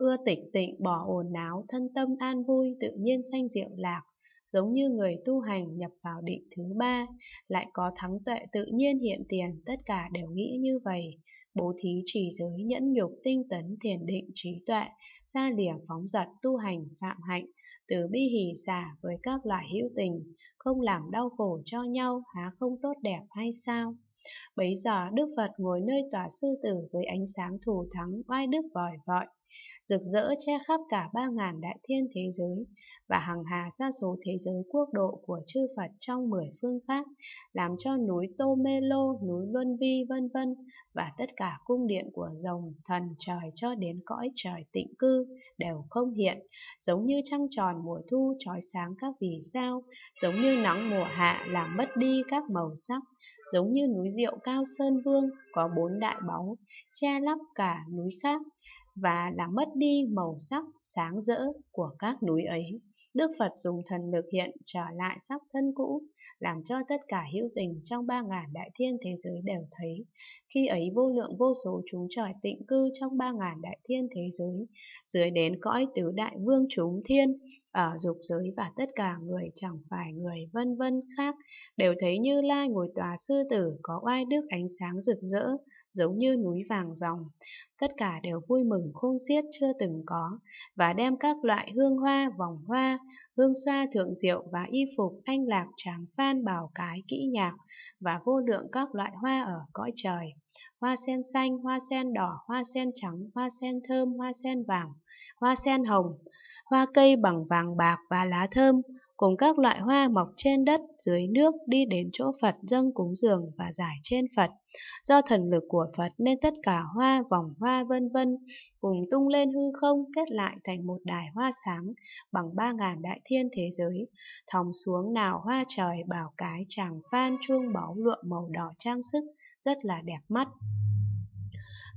ưa tịch tịnh bỏ ồn áo thân tâm an vui tự nhiên sanh diệu lạc giống như người tu hành nhập vào định thứ ba lại có thắng tuệ tự nhiên hiện tiền tất cả đều nghĩ như vậy bố thí trì giới nhẫn nhục tinh tấn thiền định trí tuệ xa lìa phóng dật tu hành phạm hạnh từ bi hỷ xả với các loại hữu tình không làm đau khổ cho nhau há không tốt đẹp hay sao Bấy giờ Đức Phật ngồi nơi tòa sư tử với ánh sáng thù thắng oai đức vòi vọi, rực rỡ che khắp cả ba ngàn đại thiên thế giới và hằng hà sa số thế giới quốc độ của chư Phật trong mười phương khác, làm cho núi Tô Mê Lô, núi Luân Vi vân vân và tất cả cung điện của rồng, thần trời cho đến cõi trời tịnh cư đều không hiện, giống như trăng tròn mùa thu trói sáng các vì sao, giống như nắng mùa hạ làm mất đi các màu sắc, giống như núi núi Diệu Cao Sơn Vương có bốn đại bóng che lấp cả núi khác và làm mất đi màu sắc sáng rỡ của các núi ấy. Đức Phật dùng thần lực hiện trở lại sắc thân cũ, làm cho tất cả hữu tình trong ba ngàn đại thiên thế giới đều thấy. Khi ấy vô lượng vô số chúng trời tịnh cư trong ba ngàn đại thiên thế giới, dưới đến cõi tứ đại vương chúng thiên, ở ờ, dục giới và tất cả người chẳng phải người vân vân khác đều thấy như lai ngồi tòa sư tử có oai đức ánh sáng rực rỡ giống như núi vàng ròng tất cả đều vui mừng khôn xiết chưa từng có và đem các loại hương hoa vòng hoa hương xoa thượng diệu và y phục anh lạc tráng phan bào cái kỹ nhạc và vô lượng các loại hoa ở cõi trời hoa sen xanh, hoa sen đỏ, hoa sen trắng, hoa sen thơm, hoa sen vàng, hoa sen hồng, hoa cây bằng vàng bạc và lá thơm, cùng các loại hoa mọc trên đất, dưới nước đi đến chỗ Phật dâng cúng dường và giải trên Phật. Do thần lực của Phật nên tất cả hoa, vòng hoa vân vân cùng tung lên hư không kết lại thành một đài hoa sáng bằng ba ngàn đại thiên thế giới. Thòng xuống nào hoa trời bảo cái chàng phan chuông báu lụa màu đỏ trang sức rất là đẹp mắt.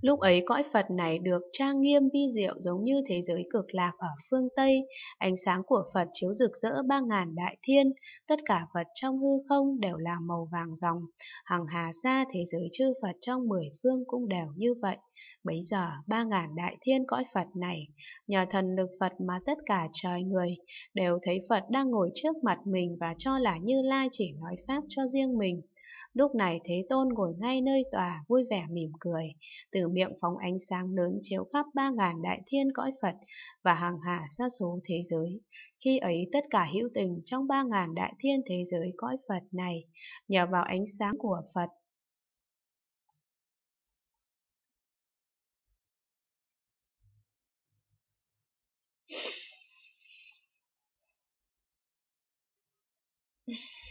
Lúc ấy cõi Phật này được trang nghiêm vi diệu giống như thế giới cực lạc ở phương Tây, ánh sáng của Phật chiếu rực rỡ ba ngàn đại thiên, tất cả vật trong hư không đều là màu vàng ròng, hằng hà xa thế giới chư Phật trong mười phương cũng đều như vậy. Bấy giờ ba ngàn đại thiên cõi Phật này, nhờ thần lực Phật mà tất cả trời người đều thấy Phật đang ngồi trước mặt mình và cho là Như Lai chỉ nói Pháp cho riêng mình. Lúc này Thế Tôn ngồi ngay nơi tòa vui vẻ mỉm cười, từ miệng phóng ánh sáng lớn chiếu khắp ba ngàn đại thiên cõi Phật và hàng hà sa số thế giới. Khi ấy tất cả hữu tình trong ba ngàn đại thiên thế giới cõi Phật này nhờ vào ánh sáng của Phật Yeah.